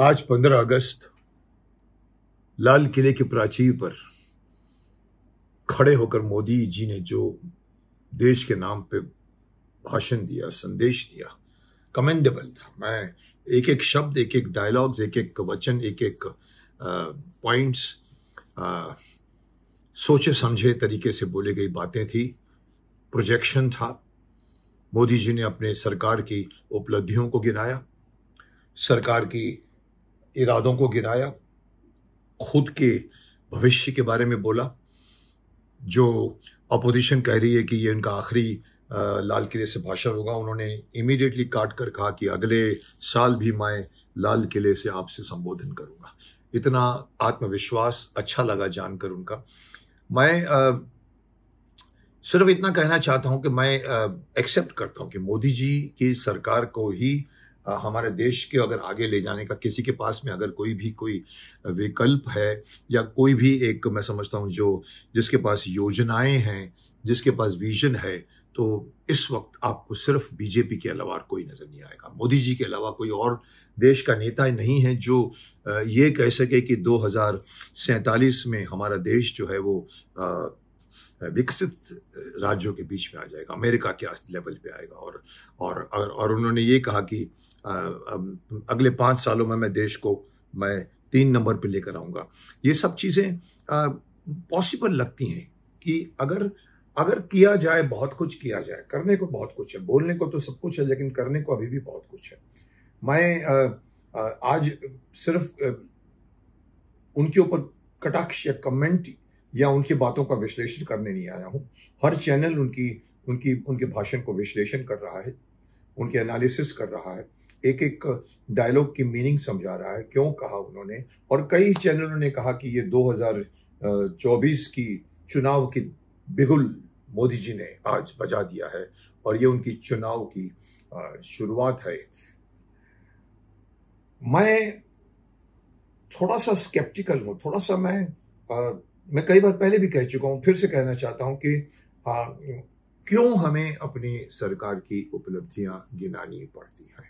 आज 15 अगस्त लाल किले के प्राचीर पर खड़े होकर मोदी जी ने जो देश के नाम पे भाषण दिया संदेश दिया कमेंडेबल था मैं एक एक शब्द एक एक डायलॉग्स एक एक वचन एक एक पॉइंट्स सोचे समझे तरीके से बोले गई बातें थी प्रोजेक्शन था मोदी जी ने अपने सरकार की उपलब्धियों को गिनाया सरकार की इरादों को गिराया खुद के भविष्य के बारे में बोला जो अपोजिशन कह रही है कि ये इनका आखिरी लाल किले से भाषण होगा उन्होंने इमीडिएटली काट कर कहा कि अगले साल भी मैं लाल किले से आपसे संबोधन करूंगा इतना आत्मविश्वास अच्छा लगा जानकर उनका मैं आ, सिर्फ इतना कहना चाहता हूं कि मैं एक्सेप्ट करता हूं कि मोदी जी की सरकार को ही हमारे देश के अगर आगे ले जाने का किसी के पास में अगर कोई भी कोई विकल्प है या कोई भी एक मैं समझता हूँ जो जिसके पास योजनाएं हैं जिसके पास विजन है तो इस वक्त आपको सिर्फ बीजेपी के अलावा कोई नज़र नहीं आएगा मोदी जी के अलावा कोई और देश का नेता नहीं है जो ये कह सके कि दो में हमारा देश जो है वो विकसित राज्यों के बीच में आ जाएगा अमेरिका के लेवल पे आएगा और और और उन्होंने ये कहा कि अगले पाँच सालों में मैं देश को मैं तीन नंबर पे लेकर आऊँगा ये सब चीज़ें पॉसिबल लगती हैं कि अगर अगर किया जाए बहुत कुछ किया जाए करने को बहुत कुछ है बोलने को तो सब कुछ है लेकिन करने को अभी भी बहुत कुछ है मैं आज सिर्फ उनके ऊपर कटाक्ष या कमेंट या उनकी बातों का विश्लेषण करने नहीं आया हूँ हर चैनल उनकी उनकी उनके भाषण को विश्लेषण कर रहा है उनके एनालिसिस कर रहा है एक एक डायलॉग की मीनिंग समझा रहा है क्यों कहा उन्होंने और कई चैनलों ने कहा कि ये 2024 की चुनाव की बिगुल मोदी जी ने आज बजा दिया है और ये उनकी चुनाव की शुरुआत है मैं थोड़ा सा स्केप्टिकल हूँ थोड़ा सा मैं मैं कई बार पहले भी कह चुका हूं फिर से कहना चाहता हूं कि आ, क्यों हमें अपनी सरकार की उपलब्धियां गिनानी पड़ती हैं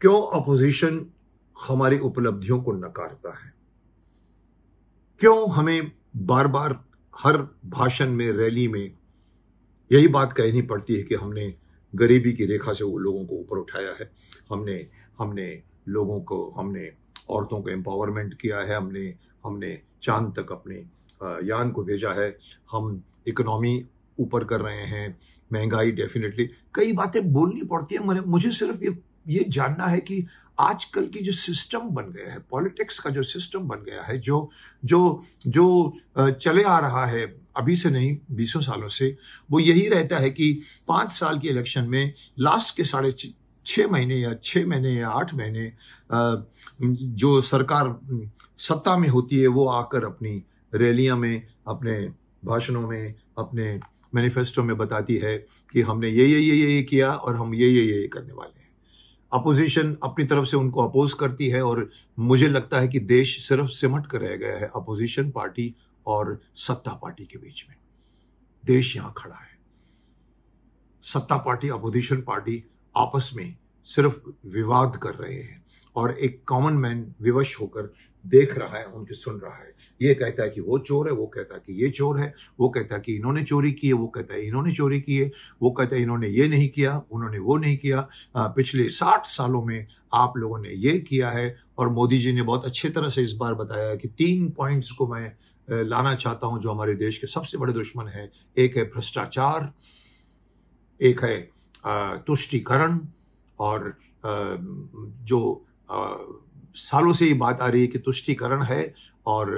क्यों अपोजिशन हमारी उपलब्धियों को नकारता है क्यों हमें बार बार हर भाषण में रैली में यही बात कहनी पड़ती है कि हमने गरीबी की रेखा से वो लोगों को ऊपर उठाया है हमने हमने लोगों को हमने औरतों को एम्पावरमेंट किया है हमने हमने चांद तक अपने यान को भेजा है हम इकोनॉमी ऊपर कर रहे हैं महंगाई डेफिनेटली कई बातें बोलनी पड़ती है मुझे सिर्फ ये ये जानना है कि आजकल की जो सिस्टम बन गया है पॉलिटिक्स का जो सिस्टम बन गया है जो जो जो चले आ रहा है अभी से नहीं बीसों सालों से वो यही रहता है कि पाँच साल के इलेक्शन में लास्ट के साढ़े छः महीने या छः महीने या आठ महीने जो सरकार सत्ता में होती है वो आकर अपनी रैलियाँ में अपने भाषणों में अपने मैनिफेस्टो में बताती है कि हमने ये ये ये ये किया और हम ये ये ये करने वाले हैं अपोजिशन अपनी तरफ से उनको अपोज करती है और मुझे लगता है कि देश सिर्फ सिमट कर रह गया है अपोजिशन पार्टी और सत्ता पार्टी के बीच में देश यहाँ खड़ा है सत्ता पार्टी अपोजिशन पार्टी आपस में सिर्फ विवाद कर रहे हैं और एक कॉमन मैन विवश होकर देख रहा है उनके सुन रहा है ये कहता है कि वो चोर है वो कहता है कि ये चोर है वो कहता है कि इन्होंने चोरी की है वो कहता है इन्होंने चोरी की है वो कहता है इन्होंने ये नहीं किया उन्होंने वो नहीं किया पिछले साठ सालों में आप लोगों ने ये किया है और मोदी जी ने बहुत अच्छे तरह से इस बार बताया कि तीन पॉइंट्स को मैं लाना चाहता हूँ जो हमारे देश के सबसे बड़े दुश्मन है एक है भ्रष्टाचार एक है तुष्टिकरण और जो सालों से ये बात आ रही है कि तुष्टिकरण है और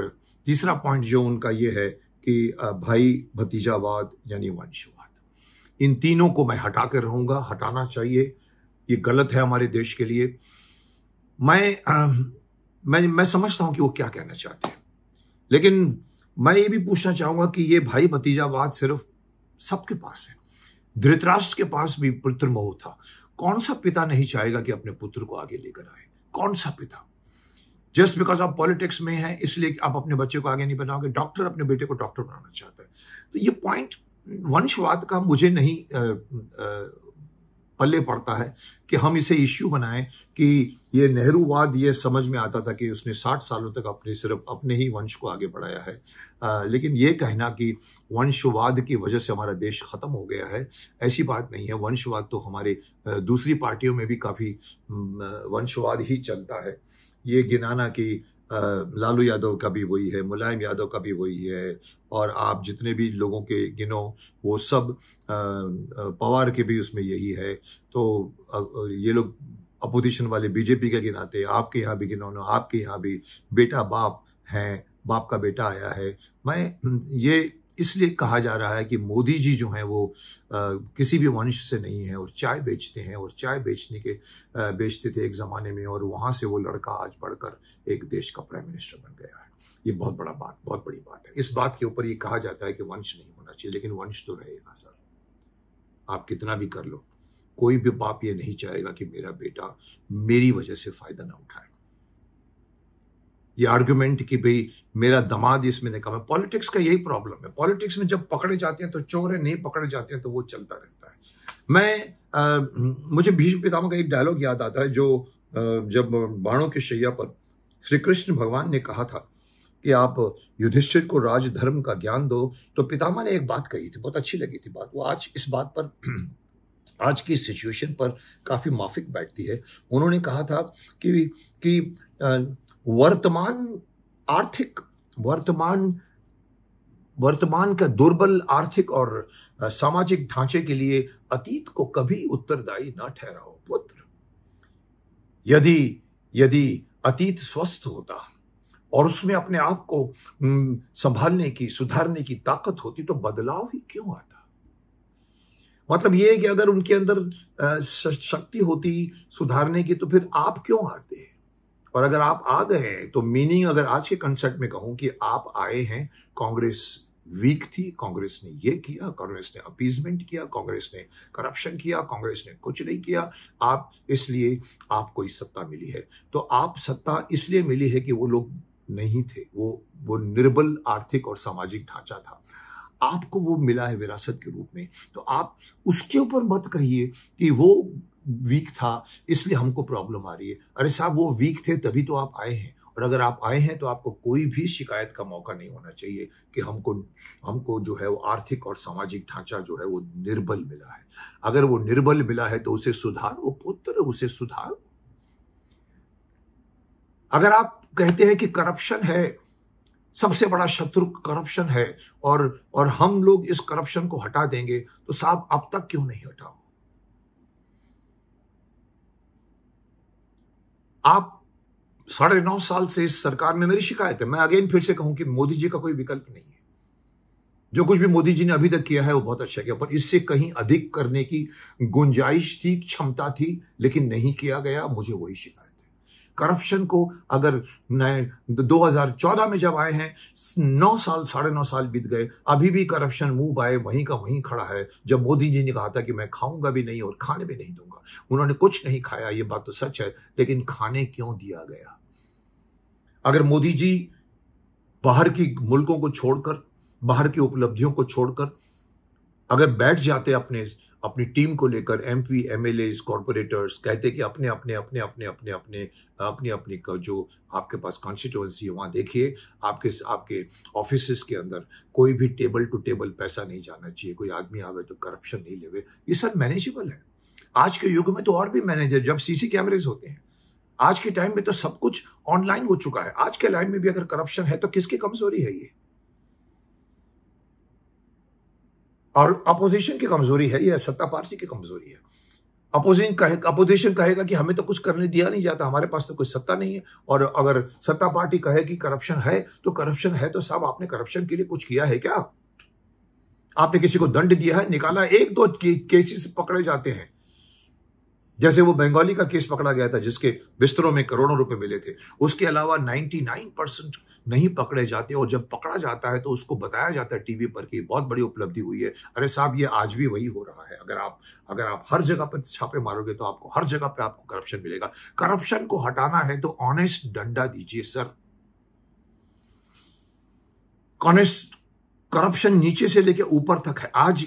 तीसरा पॉइंट जो उनका ये है कि भाई भतीजावाद यानी वंशवाद इन तीनों को मैं हटा कर रहूँगा हटाना चाहिए ये गलत है हमारे देश के लिए मैं आ, मैं मैं समझता हूँ कि वो क्या कहना चाहते हैं लेकिन मैं ये भी पूछना चाहूँगा कि ये भाई भतीजावाद सिर्फ सबके पास है धृतराष्ट्र के पास भी पुत्र मोह था कौन सा पिता नहीं चाहेगा कि अपने पुत्र को आगे लेकर आए कौन सा पिता जस्ट बिकॉज आप पॉलिटिक्स में हैं इसलिए आप अपने बच्चे को आगे नहीं बनाओगे डॉक्टर अपने बेटे को डॉक्टर बनाना चाहता है तो ये पॉइंट वंशवाद का मुझे नहीं आ, आ, पल्ले पड़ता है कि हम इसे इश्यू बनाएं कि ये नेहरूवाद ये समझ में आता था कि उसने 60 सालों तक अपने सिर्फ अपने ही वंश को आगे बढ़ाया है आ, लेकिन ये कहना कि वंशवाद की वजह से हमारा देश ख़त्म हो गया है ऐसी बात नहीं है वंशवाद तो हमारे दूसरी पार्टियों में भी काफ़ी वंशवाद ही चलता है ये गिनाना कि लालू यादव का भी वही है मुलायम यादव का भी वही है और आप जितने भी लोगों के गिनो वो सब पवार के भी उसमें यही है तो ये लोग अपोजिशन वाले बीजेपी का गिनाते आपके यहाँ भी गिनो आपके यहाँ भी बेटा बाप हैं बाप का बेटा आया है मैं ये इसलिए कहा जा रहा है कि मोदी जी जो हैं वो आ, किसी भी मनुष्य से नहीं है और चाय बेचते हैं और चाय बेचने के आ, बेचते थे एक ज़माने में और वहाँ से वो लड़का आज बढ़कर एक देश का प्राइम मिनिस्टर बन गया है ये बहुत बड़ा बात बहुत बड़ी बात है इस बात के ऊपर ये कहा जाता है कि वंश नहीं होना चाहिए लेकिन वंश तो रहेगा सर आप कितना भी कर लो कोई भी बाप ये नहीं चाहेगा कि मेरा बेटा मेरी वजह से फ़ायदा ना उठाए ये आर्ग्यूमेंट कि भाई मेरा दमाद इसमें कम है पॉलिटिक्स का यही प्रॉब्लम है पॉलिटिक्स में जब पकड़े जाते हैं तो चोर है नहीं पकड़े जाते हैं तो वो चलता रहता है मैं आ, मुझे भीष्म पितामह का एक डायलॉग याद आता है जो आ, जब बाणों के शैया पर श्री कृष्ण भगवान ने कहा था कि आप युधिष्ठिर को राजधर्म का ज्ञान दो तो पितामह ने एक बात कही थी बहुत अच्छी लगी थी बात वो आज इस बात पर आज की सिचुएशन पर काफ़ी माफिक बैठती है उन्होंने कहा था कि कि वर्तमान आर्थिक वर्तमान वर्तमान का दुर्बल आर्थिक और सामाजिक ढांचे के लिए अतीत को कभी उत्तरदायी न ठहराओ पुत्र यदि यदि अतीत स्वस्थ होता और उसमें अपने आप को संभालने की सुधारने की ताकत होती तो बदलाव ही क्यों आता मतलब यह है कि अगर उनके अंदर शक्ति होती सुधारने की तो फिर आप क्यों हारते हैं और अगर आप आ गए तो मीनिंग अगर आज के कंसर्ट में कहूं कि आप आए हैं कांग्रेस वीक थी कांग्रेस ने ये किया कांग्रेस ने अपीजमेंट किया कांग्रेस ने करप्शन किया कांग्रेस ने कुछ नहीं किया आप इसलिए आपको इस सत्ता मिली है तो आप सत्ता इसलिए मिली है कि वो लोग नहीं थे वो वो निर्बल आर्थिक और सामाजिक ढांचा था आपको वो मिला है विरासत के रूप में तो आप उसके ऊपर मत कहिए कि वो वीक था इसलिए हमको प्रॉब्लम आ रही है अरे साहब वो वीक थे तभी तो आप आए हैं और अगर आप आए हैं तो आपको कोई भी शिकायत का मौका नहीं होना चाहिए कि हमको हमको जो है वो आर्थिक और सामाजिक ढांचा जो है वो निर्बल मिला है अगर वो निर्बल मिला है तो उसे सुधारो पुत्र उसे सुधारो अगर आप कहते हैं कि करप्शन है सबसे बड़ा शत्रु करप्शन है और और हम लोग इस करप्शन को हटा देंगे तो साहब अब तक क्यों नहीं हटाओ आप साढ़े नौ साल से इस सरकार में मेरी शिकायत है मैं अगेन फिर से कहूं कि मोदी जी का कोई विकल्प नहीं है जो कुछ भी मोदी जी ने अभी तक किया है वो बहुत अच्छा किया पर इससे कहीं अधिक करने की गुंजाइश थी क्षमता थी लेकिन नहीं किया गया मुझे वही शिकायत करप्शन को अगर नए 2014 में जब आए हैं नौ साल साढ़े नौ साल बीत गए अभी भी करप्शन मुंह आए वहीं का वहीं खड़ा है जब मोदी जी ने कहा था कि मैं खाऊंगा भी नहीं और खाने भी नहीं दूंगा उन्होंने कुछ नहीं खाया ये बात तो सच है लेकिन खाने क्यों दिया गया अगर मोदी जी बाहर की मुल्कों को छोड़कर बाहर की उपलब्धियों को छोड़कर अगर बैठ जाते अपने अपनी टीम को लेकर M P M L as corporators कहते कि अपने अपने अपने अपने अपने अपने अपने अपने का जो आपके पास कॉन्स्टिट्यूंसी है वहाँ देखिए आपके आपके ऑफिस के अंदर कोई भी टेबल टू टेबल पैसा नहीं जाना चाहिए कोई आदमी आवे तो करप्शन नहीं लेवे ये सब मैनेजेबल है आज के युग में तो और भी मैनेजर जब सी सी कैमरेज होते हैं आज के टाइम में तो सब कुछ ऑनलाइन हो चुका है आज के लाइन में भी अगर करप्शन है तो किसकी कमजोरी है ये और अपोजिशन की कमजोरी है यह सत्ता पार्टी की कमजोरी है अपोजिशन कहे अपोजिशन कहेगा कि हमें तो कुछ करने दिया नहीं जाता हमारे पास तो कोई सत्ता नहीं है और अगर सत्ता पार्टी कहे कि करप्शन है तो करप्शन है तो साहब आपने करप्शन के लिए कुछ किया है क्या आपने किसी को दंड दिया है निकाला एक दो केसेस पकड़े जाते हैं जैसे वो बंगाली का केस पकड़ा गया था जिसके बिस्तरों में करोड़ों रुपए मिले थे उसके अलावा 99 परसेंट नहीं पकड़े जाते और जब पकड़ा जाता है तो उसको बताया जाता है टीवी पर कि बहुत बड़ी उपलब्धि हुई है अरे साहब ये आज भी वही हो रहा है अगर आप अगर आप हर जगह पर छापे मारोगे तो आपको हर जगह पर आपको करप्शन मिलेगा करप्शन को हटाना है तो ऑनेस्ट डंडा दीजिए सर कॉनेस्ट करप्शन नीचे से लेके ऊपर तक है आज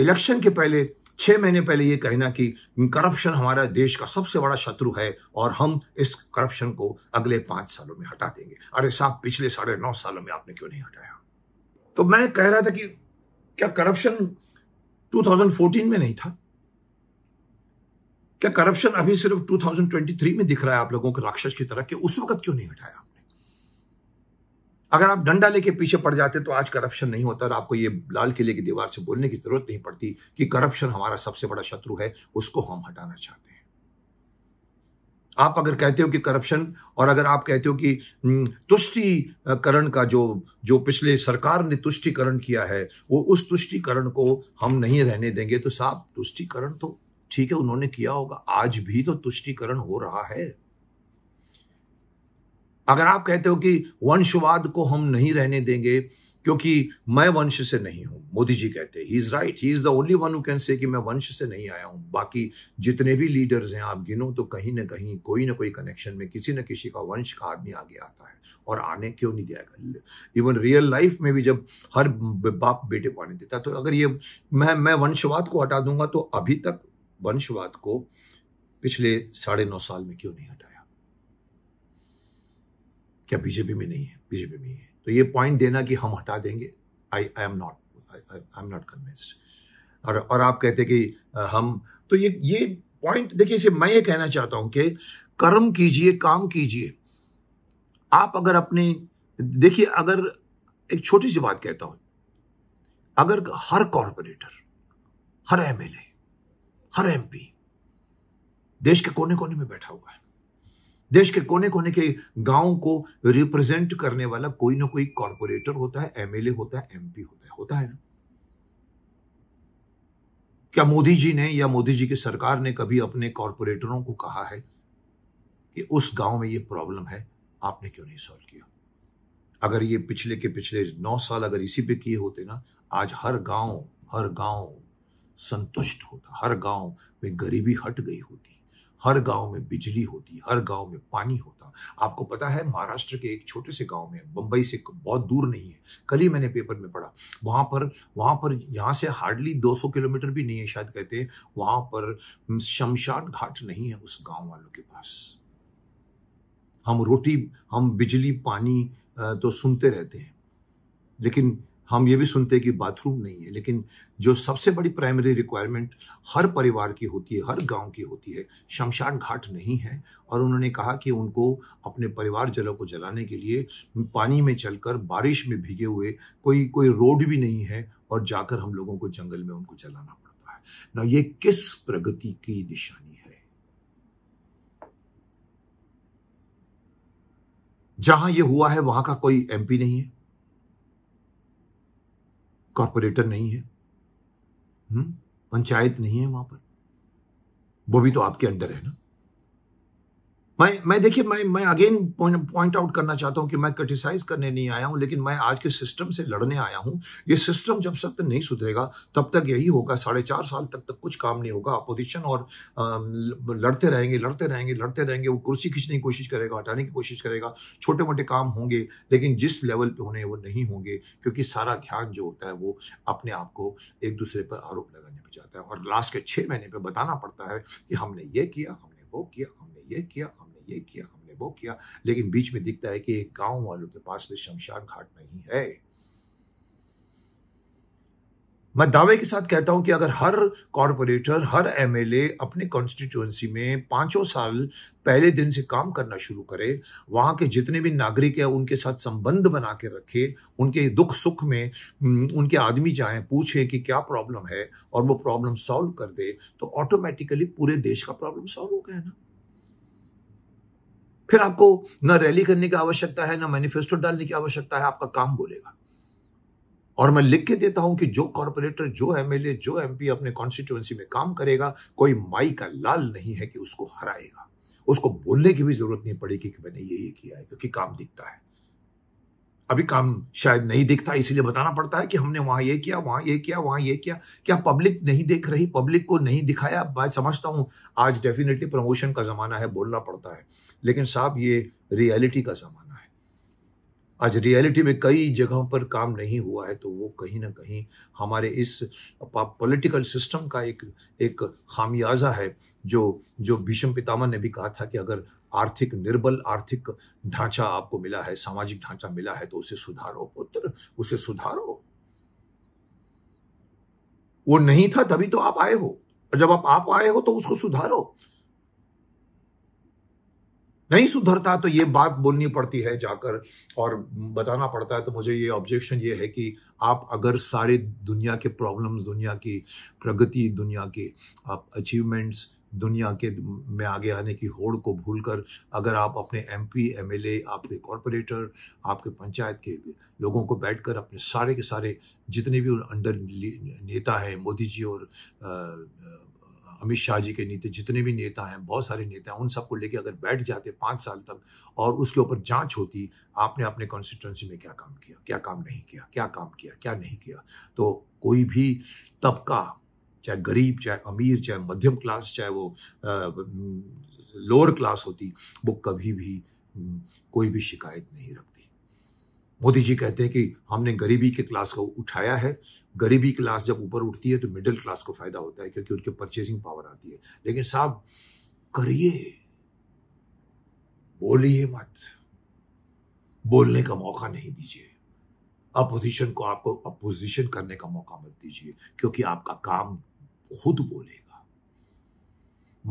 इलेक्शन के पहले छह महीने पहले ये कहना कि करप्शन हमारा देश का सबसे बड़ा शत्रु है और हम इस करप्शन को अगले पांच सालों में हटा देंगे अरे साहब पिछले साढ़े नौ सालों में आपने क्यों नहीं हटाया तो मैं कह रहा था कि क्या करप्शन 2014 में नहीं था क्या करप्शन अभी सिर्फ 2023 में दिख रहा है आप लोगों को राक्षस की तरह कि उस वक्त क्यों नहीं हटाया अगर आप डंडा लेके पीछे पड़ जाते तो आज करप्शन नहीं होता और आपको ये लाल किले की दीवार से बोलने की जरूरत नहीं पड़ती कि करप्शन हमारा सबसे बड़ा शत्रु है उसको हम हटाना चाहते हैं आप अगर कहते हो कि करप्शन और अगर आप कहते हो कि हम्म, तुष्टिकरण का जो जो पिछले सरकार ने तुष्टिकरण किया है वो उस तुष्टिकरण को हम नहीं रहने देंगे तो साहब तुष्टिकरण तो ठीक है उन्होंने किया होगा आज भी तो तुष्टिकरण हो रहा है अगर आप कहते हो कि वंशवाद को हम नहीं रहने देंगे क्योंकि मैं वंश से नहीं हूं मोदी जी कहते हैं he is right he is the only one who can say कि मैं वंश से नहीं आया हूं बाकी जितने भी लीडर्स हैं आप गिनो तो कहीं ना कहीं कोई ना कोई कनेक्शन में किसी न किसी का वंश का आदमी आगे आता है और आने क्यों नहीं दिया गया इवन रियल लाइफ में भी जब हर बाप बेटे को आने देता तो अगर ये मैं मैं वंशवाद को हटा दूंगा तो अभी तक वंशवाद को पिछले साढ़े नौ साल में क्यों नहीं हटा क्या बीजेपी में नहीं है बीजेपी में ही है तो ये पॉइंट देना कि हम हटा देंगे I I am not I am not convinced और और आप कहते कि हम तो ये ये पॉइंट देखिए इसे मैं ये कहना चाहता हूं कि कर्म कीजिए काम कीजिए आप अगर अपने देखिए अगर एक छोटी सी बात कहता हूं अगर हर कॉरपोरेटर हर एमएलए हर एमपी देश के कोने कोने में बैठा हुआ है देश के कोने कोने के गांव को रिप्रेजेंट करने वाला कोई ना कोई कॉरपोरेटर होता है एमएलए होता है एमपी होता है होता है ना क्या मोदी जी ने या मोदी जी की सरकार ने कभी अपने कॉरपोरेटरों को कहा है कि उस गांव में ये प्रॉब्लम है आपने क्यों नहीं सॉल्व किया अगर ये पिछले के पिछले नौ साल अगर इसी पे किए होते ना आज हर गांव हर गांव संतुष्ट होता हर गांव में गरीबी हट गई होती हर गांव में बिजली होती हर गांव में पानी होता आपको पता है महाराष्ट्र के एक छोटे से गांव में बंबई से बहुत दूर नहीं है कल ही मैंने पेपर में पढ़ा वहां पर वहां पर यहाँ से हार्डली 200 किलोमीटर भी नहीं है शायद कहते हैं वहां पर शमशान घाट नहीं है उस गांव वालों के पास हम रोटी हम बिजली पानी तो सुनते रहते हैं लेकिन हम ये भी सुनते हैं कि बाथरूम नहीं है लेकिन जो सबसे बड़ी प्राइमरी रिक्वायरमेंट हर परिवार की होती है हर गांव की होती है शमशान घाट नहीं है और उन्होंने कहा कि उनको अपने परिवार जलों को जलाने के लिए पानी में चलकर बारिश में भीगे हुए कोई कोई रोड भी नहीं है और जाकर हम लोगों को जंगल में उनको जलाना पड़ता है ना ये किस प्रगति की निशानी है जहां ये हुआ है वहां का कोई एमपी नहीं है कॉरपोरेटर नहीं है हुँ? हम्म? पंचायत नहीं है वहां पर वो भी तो आपके अंडर है ना मैं मैं देखिए मैं मैं अगेन पॉइंट आउट करना चाहता हूं कि मैं क्रिटिसाइज करने नहीं आया हूं लेकिन मैं आज के सिस्टम से लड़ने आया हूं ये सिस्टम जब तक नहीं सुधरेगा तब तक यही होगा साढ़े चार साल तक तक कुछ काम नहीं होगा अपोजिशन और लड़ते रहेंगे लड़ते रहेंगे लड़ते रहेंगे वो कुर्सी खींचने की कोशिश करेगा हटाने की कोशिश करेगा छोटे मोटे काम होंगे लेकिन जिस लेवल पे होने वो नहीं होंगे क्योंकि सारा ध्यान जो होता है वो अपने आप को एक दूसरे पर आरोप लगाने पर जाता है और लास्ट के छः महीने पर बताना पड़ता है कि हमने ये किया हमने वो किया हमने ये किया ये किया हमने वो किया लेकिन बीच में दिखता है कि एक गांव वालों के पास भी शमशान घाट नहीं है मैं दावे के साथ कहता हूं कि अगर हर कॉरपोरेटर हर एमएलए अपने कॉन्स्टिट्यूएंसी में पांचों साल पहले दिन से काम करना शुरू करे वहां के जितने भी नागरिक हैं उनके साथ संबंध बना के रखे उनके दुख सुख में उनके आदमी जाए पूछे कि क्या प्रॉब्लम है और वो प्रॉब्लम सॉल्व कर दे तो ऑटोमेटिकली पूरे देश का प्रॉब्लम सॉल्व हो गया ना फिर आपको न रैली करने की आवश्यकता है न मैनिफेस्टो डालने की आवश्यकता है आपका काम बोलेगा और मैं लिख के देता हूं कि जो कॉरपोरेटर जो एमएलए जो एमपी अपने कॉन्स्टिट्यूएंसी में काम करेगा कोई माई का लाल नहीं है कि उसको हराएगा उसको बोलने की भी जरूरत नहीं पड़ेगी कि मैंने ये ये किया है क्योंकि काम दिखता है अभी काम शायद नहीं दिखता इसलिए बताना पड़ता है कि हमने वहां ये किया वहां ये किया वहां ये किया क्या पब्लिक नहीं देख रही पब्लिक को नहीं दिखाया मैं समझता हूं आज डेफिनेटली प्रमोशन का जमाना है बोलना पड़ता है लेकिन साहब ये रियलिटी का ज़माना है आज रियलिटी में कई जगहों पर काम नहीं हुआ है तो वो कहीं ना कहीं हमारे इस पॉलिटिकल सिस्टम का एक एक खामियाजा है जो जो भीष्म पितामह ने भी कहा था कि अगर आर्थिक निर्बल आर्थिक ढांचा आपको मिला है सामाजिक ढांचा मिला है तो उसे सुधारो पुत्र उसे सुधारो वो नहीं था तभी तो आप आए हो और जब आप आप आए हो तो उसको सुधारो नहीं सुधरता तो ये बात बोलनी पड़ती है जाकर और बताना पड़ता है तो मुझे ये ऑब्जेक्शन ये है कि आप अगर सारे दुनिया के प्रॉब्लम्स दुनिया की प्रगति दुनिया के आप अचीवमेंट्स दुनिया के में आगे आने की होड़ को भूलकर अगर आप अपने एमपी एमएलए आपके कॉरपोरेटर आपके पंचायत के लोगों को बैठकर अपने सारे के सारे जितने भी अंडर नेता हैं मोदी जी और आ, अमित शाह जी के नीति जितने भी नेता हैं बहुत सारे नेता हैं उन सबको लेके अगर बैठ जाते पाँच साल तक और उसके ऊपर जांच होती आपने अपने कॉन्स्टिट्यूंसी में क्या काम किया क्या काम नहीं किया क्या काम किया क्या नहीं किया तो कोई भी तबका चाहे गरीब चाहे अमीर चाहे मध्यम क्लास चाहे वो लोअर क्लास होती वो कभी भी कोई भी शिकायत नहीं रखती मोदी जी कहते हैं कि हमने गरीबी के क्लास को उठाया है गरीबी क्लास जब ऊपर उठती है तो मिडिल क्लास को फायदा होता है क्योंकि उनके परचेसिंग पावर आती है लेकिन साहब करिए बोलिए मत बोलने का मौका नहीं दीजिए अपोजिशन को आपको अपोजिशन करने का मौका मत दीजिए क्योंकि आपका काम खुद बोलेगा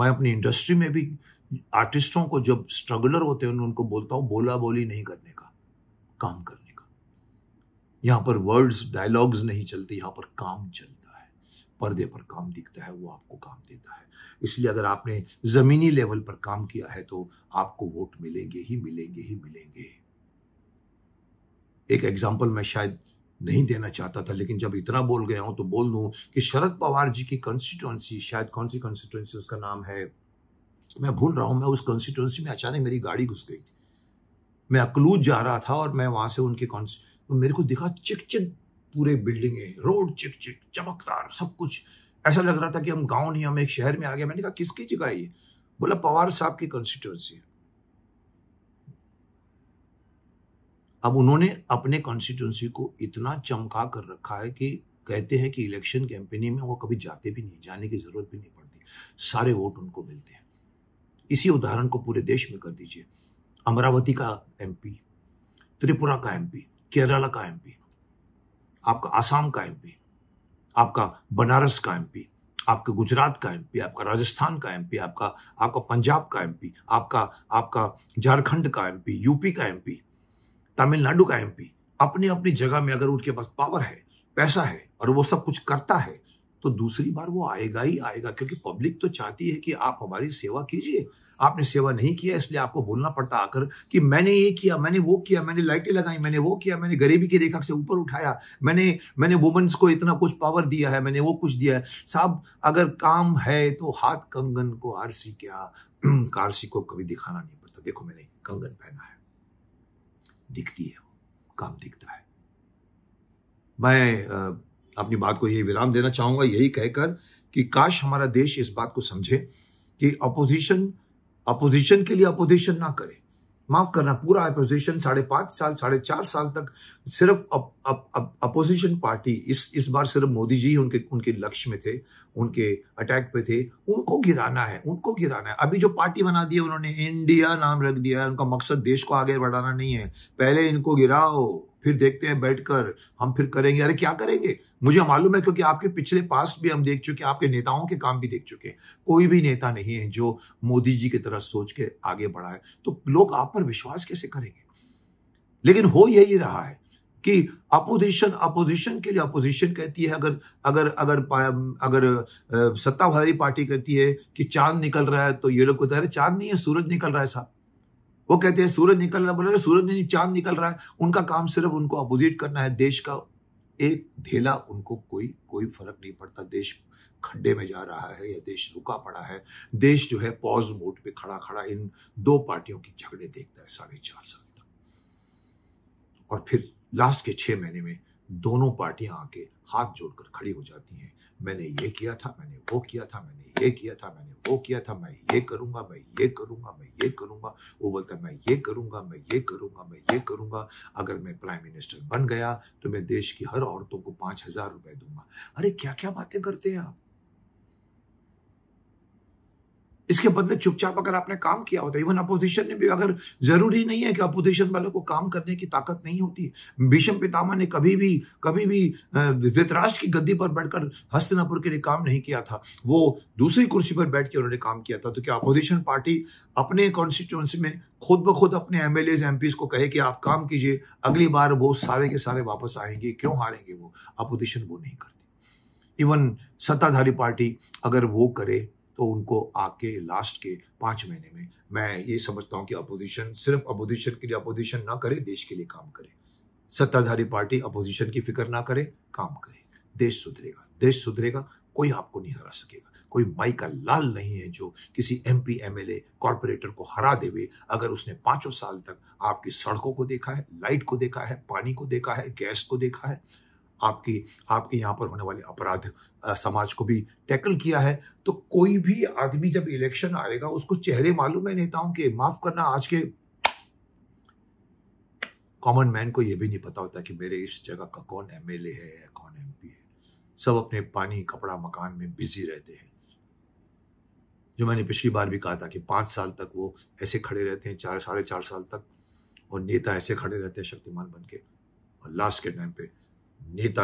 मैं अपनी इंडस्ट्री में भी आर्टिस्टों को जब स्ट्रगलर होते हैं उनको बोलता हूं बोला बोली नहीं करने का काम करने यहाँ पर वर्ड्स डायलॉग्स नहीं चलते यहाँ पर काम चलता है पर्दे पर काम दिखता है वो आपको काम देता है इसलिए अगर आपने ज़मीनी लेवल पर काम किया है तो आपको वोट मिलेंगे ही मिलेंगे ही मिलेंगे एक एग्जाम्पल मैं शायद नहीं देना चाहता था लेकिन जब इतना बोल गया हूं तो बोल दू कि शरद पवार जी की कॉन्स्टिट्युएंसी शायद कौन सी कॉन्स्टिट्युएंसी उसका नाम है मैं भूल रहा हूं मैं उस कॉन्स्टिट्युएंसी में अचानक मेरी गाड़ी घुस गई थी मैं अकलूज जा रहा था और मैं वहां से उनके तो मेरे को दिखा चिक चिक पूरे बिल्डिंगे रोड चिक चिक चमकदार सब कुछ ऐसा लग रहा था कि हम गांव नहीं हम एक शहर में आ गए मैंने कहा किसकी जगह ये बोला पवार साहब की कॉन्स्टिट्यूंसी है अब उन्होंने अपने कॉन्स्टिट्यूंसी को इतना चमका कर रखा है कि कहते हैं कि इलेक्शन कैंपेनिंग में वो कभी जाते भी नहीं जाने की जरूरत भी नहीं पड़ती सारे वोट उनको मिलते हैं इसी उदाहरण को पूरे देश में कर दीजिए अमरावती का एमपी त्रिपुरा का एमपी केरला का एमपी आपका आसाम का एमपी आपका बनारस का एमपी आपके गुजरात का एमपी आपका राजस्थान का एमपी आपका आपका पंजाब का एमपी आपका आपका झारखंड का एमपी यूपी का एमपी तमिलनाडु का एमपी अपनी अपनी जगह में अगर उनके पास पावर है पैसा है और वो सब कुछ करता है तो दूसरी बार वो आएगा ही आएगा क्योंकि पब्लिक तो चाहती है कि आप हमारी सेवा कीजिए आपने सेवा नहीं किया इसलिए आपको बोलना पड़ता आकर कि मैंने ये किया मैंने वो किया मैंने लाइटें लगाई मैंने वो किया मैंने गरीबी की रेखा से ऊपर उठाया मैंने मैंने वुमेन्स को इतना कुछ पावर दिया है मैंने वो कुछ दिया है साहब अगर काम है तो हाथ कंगन को आरसी क्या हम्म, आरसी को कभी दिखाना नहीं पड़ता देखो मैंने कंगन पहना है दिखती है काम दिखता है मैं अपनी बात को यही विराम देना चाहूंगा यही कहकर कि काश हमारा देश इस बात को समझे कि अपोजिशन अपोजिशन के लिए अपोजिशन ना करे माफ करना पूरा अपोजिशन साढ़े पांच साल साढ़े चार साल तक सिर्फ up, up, up, opposition party इस इस बार सिर्फ मोदी जी उनके उनके लक्ष्य में थे उनके अटैक पे थे उनको गिराना है उनको गिराना है अभी जो पार्टी बना दी है उन्होंने इंडिया नाम रख दिया है उनका मकसद देश को आगे बढ़ाना नहीं है पहले इनको गिराओ फिर देखते हैं बैठकर हम फिर करेंगे अरे क्या करेंगे मुझे मालूम है क्योंकि आपके पिछले पास्ट भी हम देख चुके हैं आपके नेताओं के काम भी देख चुके हैं कोई भी नेता नहीं है जो मोदी जी की तरह सोच के आगे बढ़ा है तो लोग आप पर विश्वास कैसे करेंगे लेकिन हो यही रहा है कि अपोजिशन अपोजिशन के लिए अपोजिशन कहती है अगर अगर अगर अगर सत्ताधारी पार्टी कहती है कि चांद निकल रहा है तो ये लोग कहते हैं चांद नहीं है सूरज निकल रहा है साहब वो कहते हैं सूरज निकल रहा बोले सूरज नहीं चांद निकल रहा है उनका काम सिर्फ उनको अपोजिट करना है देश का एक ढेला उनको कोई कोई फर्क नहीं पड़ता देश खड्डे में जा रहा है या देश रुका पड़ा है देश जो है पॉज मोड पे खड़ा खड़ा इन दो पार्टियों की झगड़े देखता है साढ़े चार साल तक और फिर लास्ट के छह महीने में दोनों पार्टियां आके हाथ जोड़कर खड़ी हो जाती हैं मैंने ये किया था मैंने वो किया था मैंने ये किया था मैंने वो किया था मैं ये करूंगा मैं ये करूंगा मैं ये करूंगा वो बोलता मैं ये करूंगा मैं ये करूंगा मैं ये करूंगा अगर मैं प्राइम मिनिस्टर बन गया तो मैं देश की हर औरतों को पांच हजार रुपए दूंगा अरे क्या क्या बातें करते हैं आप इसके बदले चुपचाप अगर आपने काम किया होता इवन अपोजिशन ने भी अगर जरूरी नहीं है कि अपोजिशन वालों को काम करने की ताकत नहीं होती भीषम पितामा ने कभी भी कभी भी धृतराष्ट्र की गद्दी पर बैठकर हस्तनापुर के लिए काम नहीं किया था वो दूसरी कुर्सी पर बैठ के उन्होंने काम किया था तो क्या अपोजिशन पार्टी अपने कॉन्स्टिट्यूंसी में खुद ब खुद अपने एम एल को कहे कि आप काम कीजिए अगली बार वो सारे के सारे वापस आएंगे क्यों हारेंगे वो अपोजिशन वो नहीं करती इवन सत्ताधारी पार्टी अगर वो करे तो उनको आके लास्ट के पांच महीने में मैं ये समझता हूँ कि अपोजिशन सिर्फ अपोजिशन के लिए अपोजिशन ना करे देश के लिए काम करे सत्ताधारी पार्टी अपोजिशन की फिक्र ना करे काम करे देश सुधरेगा देश सुधरेगा कोई आपको नहीं हरा सकेगा कोई माई का लाल नहीं है जो किसी M P M L A corporator को हरा देवे अगर उसने पांचों साल तक आपकी सड़कों को देखा है लाइट को देखा है पानी को देखा है गैस को देखा है आपकी आपके यहाँ पर होने वाले अपराध समाज को भी टैकल किया है तो कोई भी आदमी जब इलेक्शन आएगा उसको चेहरे मालूम है नेताओं के माफ करना आज के कॉमन मैन को यह भी नहीं पता होता कि मेरे इस जगह का कौन एम है या कौन एम है सब अपने पानी कपड़ा मकान में बिजी रहते हैं जो मैंने पिछली बार भी कहा था कि पांच साल तक वो ऐसे खड़े रहते हैं चार साढ़े चार साल तक और नेता ऐसे खड़े रहते हैं शक्तिमान बन के और लास्ट के टाइम पे नेता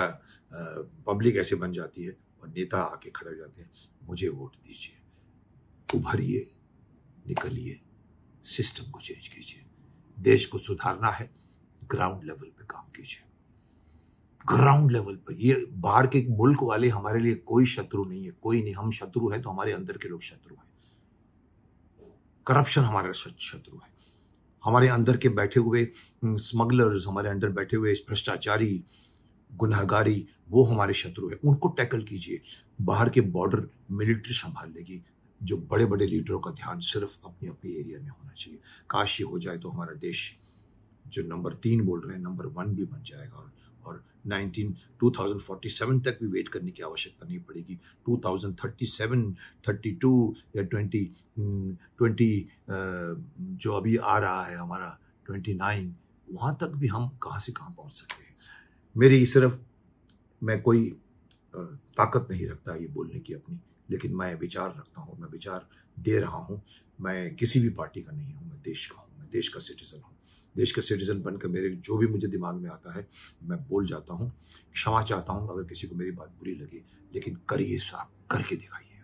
पब्लिक ऐसे बन जाती है और नेता आके खड़े हो जाते हैं मुझे वोट दीजिए उभरिए निकलिए सिस्टम को चेंज कीजिए देश को सुधारना है ग्राउंड लेवल पे काम कीजिए ग्राउंड लेवल पर ये बाहर के मुल्क वाले हमारे लिए कोई शत्रु नहीं है कोई नहीं हम शत्रु हैं तो हमारे अंदर के लोग शत्रु हैं करप्शन हमारा शत्रु है हमारे अंदर के बैठे हुए स्मगलर्स mm, हमारे अंदर बैठे हुए भ्रष्टाचारी गुनाहगारी वो हमारे शत्रु है उनको टैकल कीजिए बाहर के बॉर्डर मिलिट्री संभाल लेगी जो बड़े बड़े लीडरों का ध्यान सिर्फ अपने अपने एरिया में होना चाहिए काश ये हो जाए तो हमारा देश जो नंबर तीन बोल रहे हैं नंबर वन भी बन जाएगा और और 19 2047 तक भी वेट करने की आवश्यकता नहीं पड़ेगी 2037 32 या 20 20 हम्म, जो अभी आ रहा है हमारा 29 वहाँ तक भी हम कहाँ से कहाँ पहुँच सकते हैं मेरी सिर्फ मैं कोई ताकत नहीं रखता ये बोलने की अपनी लेकिन मैं विचार रखता हूँ मैं विचार दे रहा हूँ मैं किसी भी पार्टी का नहीं हूँ मैं देश का हूँ मैं देश का सिटीज़न हूँ देश का सिटीज़न बनकर मेरे जो भी मुझे दिमाग में आता है मैं बोल जाता हूँ क्षमा चाहता हूँ अगर किसी को मेरी बात बुरी लगे लेकिन करिए साहब करके दिखाइए